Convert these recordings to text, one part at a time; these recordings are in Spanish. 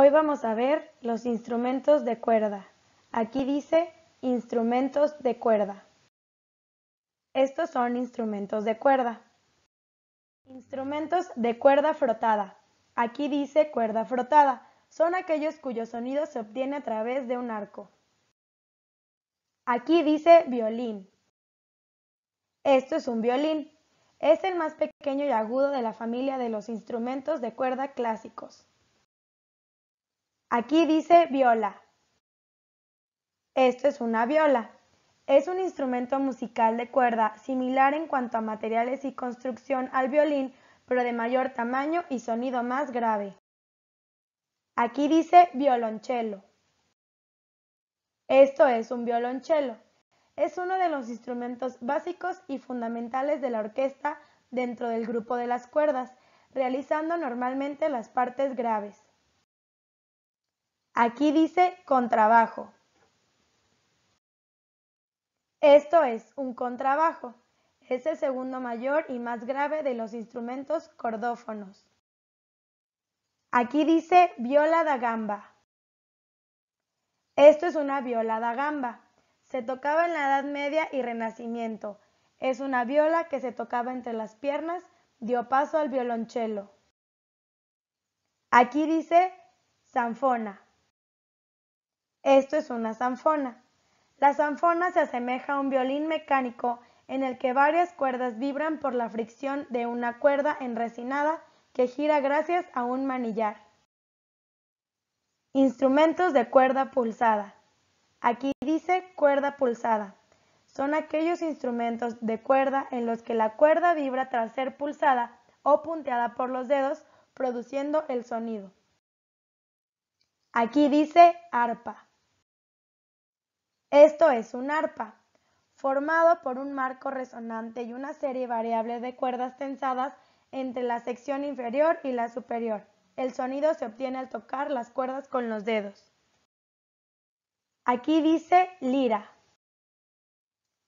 Hoy vamos a ver los instrumentos de cuerda. Aquí dice instrumentos de cuerda. Estos son instrumentos de cuerda. Instrumentos de cuerda frotada. Aquí dice cuerda frotada. Son aquellos cuyo sonido se obtiene a través de un arco. Aquí dice violín. Esto es un violín. Es el más pequeño y agudo de la familia de los instrumentos de cuerda clásicos. Aquí dice viola. Esto es una viola. Es un instrumento musical de cuerda similar en cuanto a materiales y construcción al violín, pero de mayor tamaño y sonido más grave. Aquí dice violonchelo. Esto es un violonchelo. Es uno de los instrumentos básicos y fundamentales de la orquesta dentro del grupo de las cuerdas, realizando normalmente las partes graves. Aquí dice contrabajo. Esto es un contrabajo. Es el segundo mayor y más grave de los instrumentos cordófonos. Aquí dice viola da gamba. Esto es una viola da gamba. Se tocaba en la Edad Media y Renacimiento. Es una viola que se tocaba entre las piernas, dio paso al violonchelo. Aquí dice sanfona. Esto es una zanfona. La zanfona se asemeja a un violín mecánico en el que varias cuerdas vibran por la fricción de una cuerda enresinada que gira gracias a un manillar. Instrumentos de cuerda pulsada. Aquí dice cuerda pulsada. Son aquellos instrumentos de cuerda en los que la cuerda vibra tras ser pulsada o punteada por los dedos, produciendo el sonido. Aquí dice arpa. Esto es un arpa, formado por un marco resonante y una serie variable de cuerdas tensadas entre la sección inferior y la superior. El sonido se obtiene al tocar las cuerdas con los dedos. Aquí dice lira.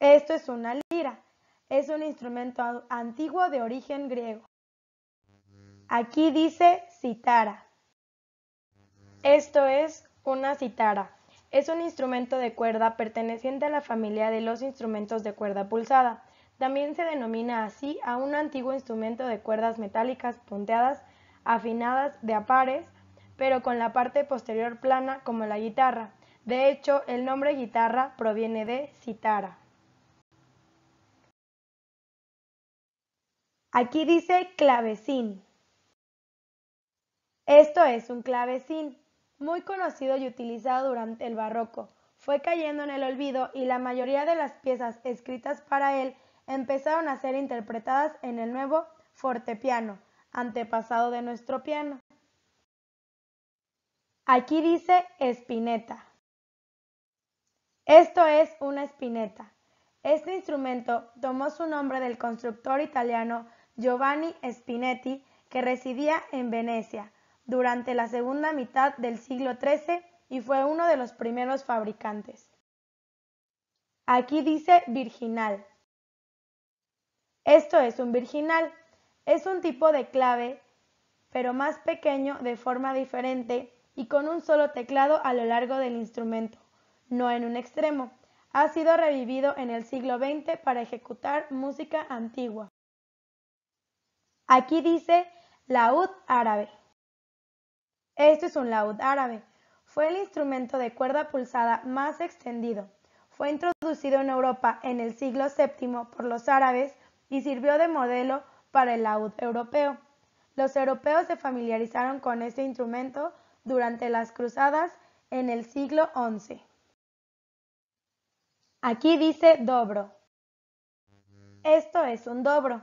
Esto es una lira. Es un instrumento antiguo de origen griego. Aquí dice citara. Esto es una citara. Es un instrumento de cuerda perteneciente a la familia de los instrumentos de cuerda pulsada. También se denomina así a un antiguo instrumento de cuerdas metálicas punteadas, afinadas de a pares, pero con la parte posterior plana como la guitarra. De hecho, el nombre guitarra proviene de citara. Aquí dice clavecín. Esto es un clavecín muy conocido y utilizado durante el barroco, fue cayendo en el olvido y la mayoría de las piezas escritas para él empezaron a ser interpretadas en el nuevo fortepiano, antepasado de nuestro piano. Aquí dice espineta. Esto es una espineta. Este instrumento tomó su nombre del constructor italiano Giovanni Spinetti, que residía en Venecia durante la segunda mitad del siglo XIII y fue uno de los primeros fabricantes. Aquí dice virginal. Esto es un virginal. Es un tipo de clave, pero más pequeño, de forma diferente y con un solo teclado a lo largo del instrumento, no en un extremo. Ha sido revivido en el siglo XX para ejecutar música antigua. Aquí dice laúd árabe. Esto es un laúd árabe. Fue el instrumento de cuerda pulsada más extendido. Fue introducido en Europa en el siglo VII por los árabes y sirvió de modelo para el laúd europeo. Los europeos se familiarizaron con este instrumento durante las cruzadas en el siglo XI. Aquí dice dobro. Esto es un dobro.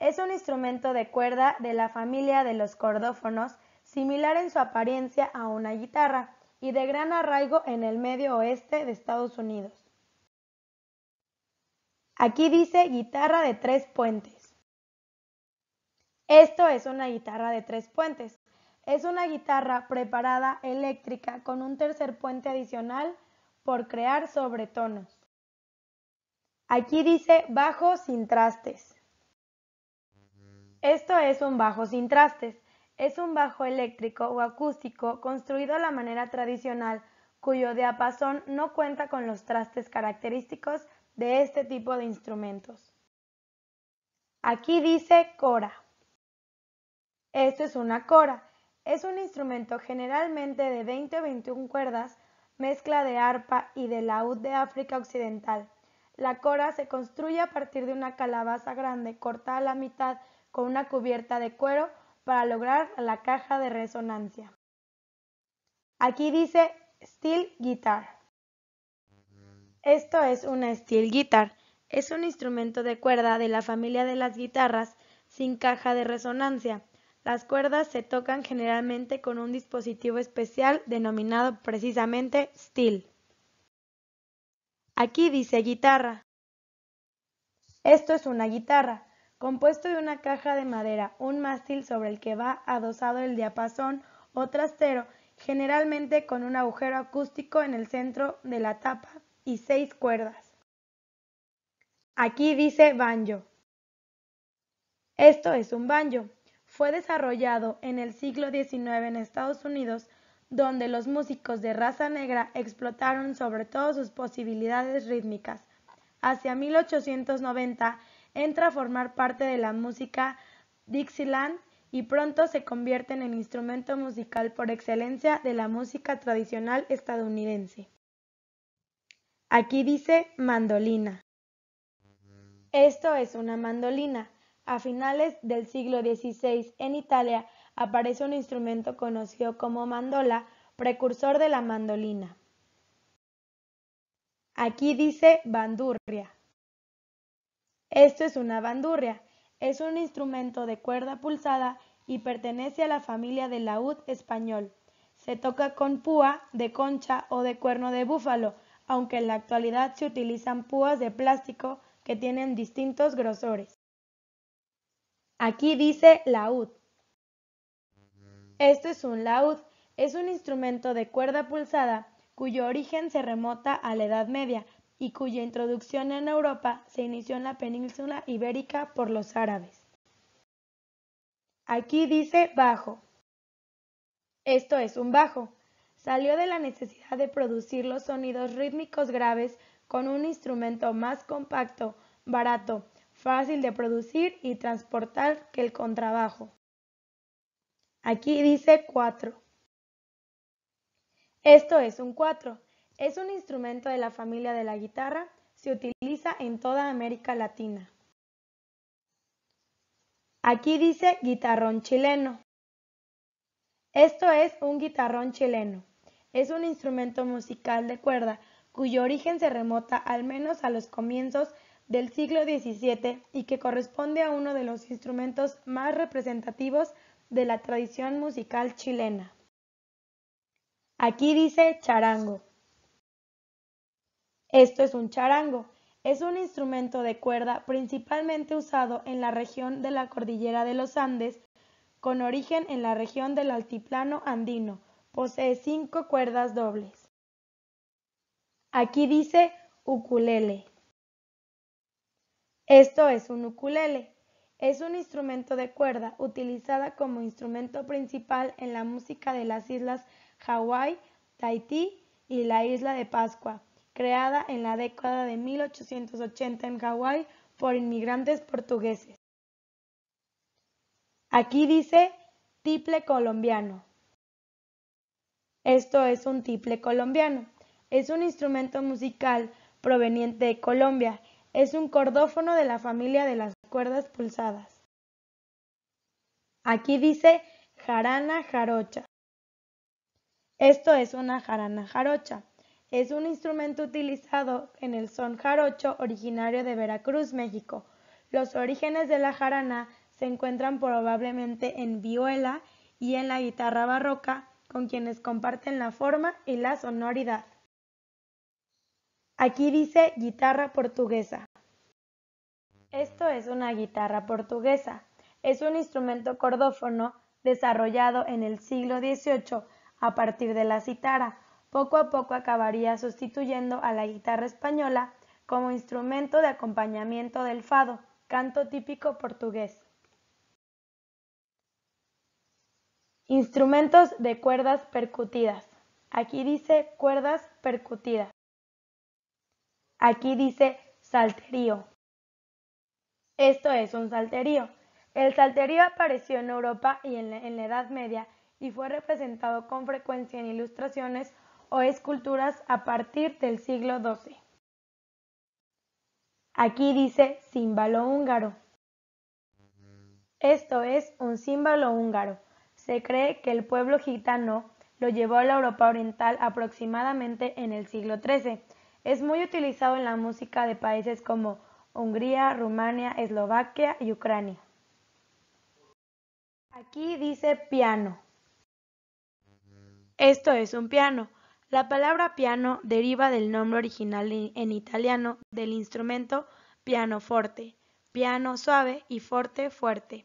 Es un instrumento de cuerda de la familia de los cordófonos similar en su apariencia a una guitarra y de gran arraigo en el medio oeste de Estados Unidos. Aquí dice guitarra de tres puentes. Esto es una guitarra de tres puentes. Es una guitarra preparada eléctrica con un tercer puente adicional por crear sobretonos. Aquí dice bajo sin trastes. Esto es un bajo sin trastes. Es un bajo eléctrico o acústico construido a la manera tradicional, cuyo diapasón no cuenta con los trastes característicos de este tipo de instrumentos. Aquí dice cora. Esto es una cora. Es un instrumento generalmente de 20 o 21 cuerdas, mezcla de arpa y de laúd de África Occidental. La cora se construye a partir de una calabaza grande cortada a la mitad con una cubierta de cuero para lograr la caja de resonancia. Aquí dice steel guitar. Esto es una steel guitar. Es un instrumento de cuerda de la familia de las guitarras sin caja de resonancia. Las cuerdas se tocan generalmente con un dispositivo especial denominado precisamente steel. Aquí dice guitarra. Esto es una guitarra compuesto de una caja de madera, un mástil sobre el que va adosado el diapasón o trastero, generalmente con un agujero acústico en el centro de la tapa y seis cuerdas. Aquí dice banjo. Esto es un banjo. Fue desarrollado en el siglo XIX en Estados Unidos, donde los músicos de raza negra explotaron sobre todo sus posibilidades rítmicas. Hacia 1890, entra a formar parte de la música Dixieland y pronto se convierte en el instrumento musical por excelencia de la música tradicional estadounidense. Aquí dice mandolina. Esto es una mandolina. A finales del siglo XVI en Italia aparece un instrumento conocido como mandola, precursor de la mandolina. Aquí dice bandurria. Esto es una bandurria. Es un instrumento de cuerda pulsada y pertenece a la familia del laúd español. Se toca con púa de concha o de cuerno de búfalo, aunque en la actualidad se utilizan púas de plástico que tienen distintos grosores. Aquí dice laúd. Esto es un laúd, es un instrumento de cuerda pulsada cuyo origen se remota a la Edad Media, y cuya introducción en Europa se inició en la península ibérica por los árabes. Aquí dice bajo. Esto es un bajo. Salió de la necesidad de producir los sonidos rítmicos graves con un instrumento más compacto, barato, fácil de producir y transportar que el contrabajo. Aquí dice 4. Esto es un 4. Es un instrumento de la familia de la guitarra, se utiliza en toda América Latina. Aquí dice guitarrón chileno. Esto es un guitarrón chileno. Es un instrumento musical de cuerda cuyo origen se remota al menos a los comienzos del siglo XVII y que corresponde a uno de los instrumentos más representativos de la tradición musical chilena. Aquí dice charango. Esto es un charango. Es un instrumento de cuerda principalmente usado en la región de la cordillera de los Andes, con origen en la región del altiplano andino. Posee cinco cuerdas dobles. Aquí dice ukulele. Esto es un ukulele. Es un instrumento de cuerda utilizada como instrumento principal en la música de las islas Hawái, Tahití y la isla de Pascua creada en la década de 1880 en Hawái por inmigrantes portugueses. Aquí dice tiple colombiano. Esto es un tiple colombiano. Es un instrumento musical proveniente de Colombia. Es un cordófono de la familia de las cuerdas pulsadas. Aquí dice jarana jarocha. Esto es una jarana jarocha. Es un instrumento utilizado en el son jarocho originario de Veracruz, México. Los orígenes de la jarana se encuentran probablemente en viola y en la guitarra barroca, con quienes comparten la forma y la sonoridad. Aquí dice guitarra portuguesa. Esto es una guitarra portuguesa. Es un instrumento cordófono desarrollado en el siglo XVIII a partir de la citara poco a poco acabaría sustituyendo a la guitarra española como instrumento de acompañamiento del fado, canto típico portugués. Instrumentos de cuerdas percutidas. Aquí dice cuerdas percutidas. Aquí dice salterío. Esto es un salterío. El salterío apareció en Europa y en la Edad Media y fue representado con frecuencia en ilustraciones o esculturas a partir del siglo XII. Aquí dice símbolo húngaro. Esto es un símbolo húngaro. Se cree que el pueblo gitano lo llevó a la Europa Oriental aproximadamente en el siglo XIII. Es muy utilizado en la música de países como Hungría, Rumania, Eslovaquia y Ucrania. Aquí dice piano. Esto es un piano. La palabra piano deriva del nombre original en italiano del instrumento pianoforte, piano suave y forte fuerte.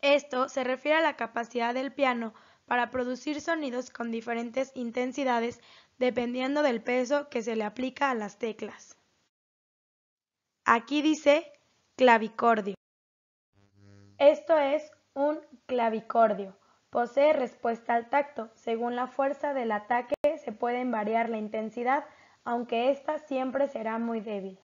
Esto se refiere a la capacidad del piano para producir sonidos con diferentes intensidades dependiendo del peso que se le aplica a las teclas. Aquí dice clavicordio. Esto es un clavicordio. Posee respuesta al tacto. Según la fuerza del ataque se pueden variar la intensidad, aunque esta siempre será muy débil.